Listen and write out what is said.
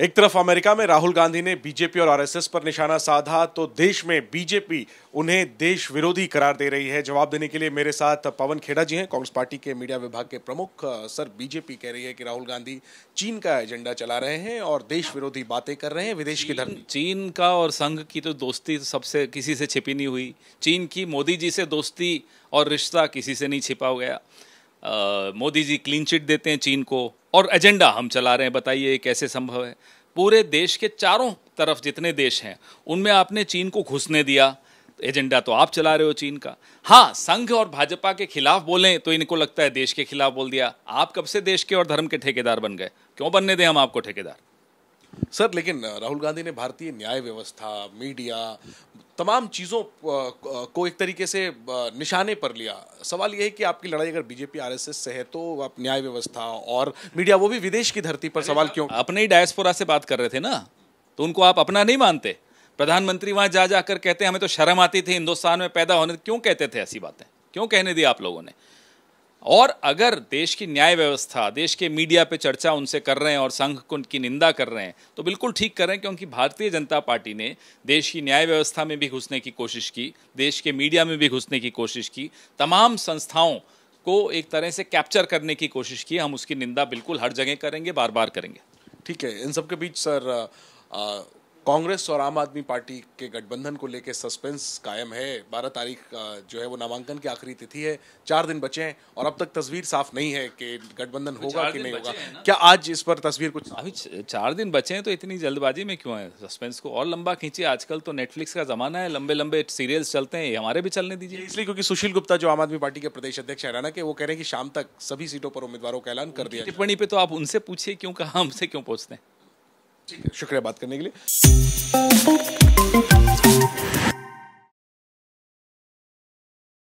एक तरफ अमेरिका में राहुल गांधी ने बीजेपी और आरएसएस पर निशाना साधा तो देश में बीजेपी उन्हें देश विरोधी करार दे रही है जवाब देने के लिए मेरे साथ पवन खेड़ा जी हैं कांग्रेस पार्टी के मीडिया विभाग के प्रमुख सर बीजेपी कह रही है कि राहुल गांधी चीन का एजेंडा चला रहे हैं और देश विरोधी बातें कर रहे हैं विदेश की धर्म चीन का और संघ की तो दोस्ती सबसे किसी से छिपी नहीं हुई चीन की मोदी जी से दोस्ती और रिश्ता किसी से नहीं छिपा गया मोदी जी क्लीन चिट देते हैं चीन को और एजेंडा हम चला रहे हैं बताइए कैसे संभव है पूरे देश के चारों तरफ जितने देश हैं उनमें आपने चीन को घुसने दिया एजेंडा तो आप चला रहे हो चीन का हाँ संघ और भाजपा के खिलाफ बोलें तो इनको लगता है देश के खिलाफ बोल दिया आप कब से देश के और धर्म के ठेकेदार बन गए क्यों बनने दें हम आपको ठेकेदार सर लेकिन राहुल गांधी ने भारतीय न्याय व्यवस्था मीडिया तमाम चीज़ों को एक तरीके से निशाने पर लिया सवाल यह है कि आपकी लड़ाई अगर बीजेपी आरएसएस से है तो आप न्याय व्यवस्था और मीडिया वो भी विदेश की धरती पर सवाल क्यों अपने ही डायस्पोरा से बात कर रहे थे ना तो उनको आप अपना नहीं मानते प्रधानमंत्री वहाँ जा जाकर कहते हमें तो शर्म आती थी हिंदुस्तान में पैदा होने क्यों कहते थे ऐसी बातें क्यों कहने दी आप लोगों ने और अगर देश की न्याय व्यवस्था देश के मीडिया पे चर्चा उनसे कर रहे हैं और संघ को उनकी निंदा कर रहे हैं तो बिल्कुल ठीक कर रहे हैं क्योंकि भारतीय जनता पार्टी ने देश की न्याय व्यवस्था में भी घुसने की कोशिश की देश के मीडिया में भी घुसने की कोशिश की तमाम संस्थाओं को एक तरह से कैप्चर करने की कोशिश की हम उसकी निंदा बिल्कुल हर जगह करेंगे बार बार करेंगे ठीक है इन सब के बीच सर कांग्रेस और आम आदमी पार्टी के गठबंधन को लेकर सस्पेंस कायम है बारह तारीख जो है वो नामांकन की आखिरी तिथि है चार दिन बचे हैं और अब तक तस्वीर साफ नहीं है कि गठबंधन होगा कि नहीं होगा क्या आज इस पर तस्वीर कुछ अभी चार दिन बचे हैं तो इतनी जल्दबाजी में क्यों है सस्पेंस को और लंबा खींचे आजकल तो नेटफ्लिक्स का जमाना है लंबे लंबे सीरियल्स चलते हैं हमारे भी चलने दीजिए इसलिए क्योंकि सुशील गुप्ता जो आम आदमी पार्टी के प्रदेश अध्यक्ष हरियाणा के वो कह रहे हैं कि शाम तक सभी सीटों पर उम्मीदवारों का ऐलान कर दिया टिप्पणी पे तो आप उनसे पूछिए क्यों कहा हमसे क्यों पूछते हैं ठीक है शुक्रिया बात करने के लिए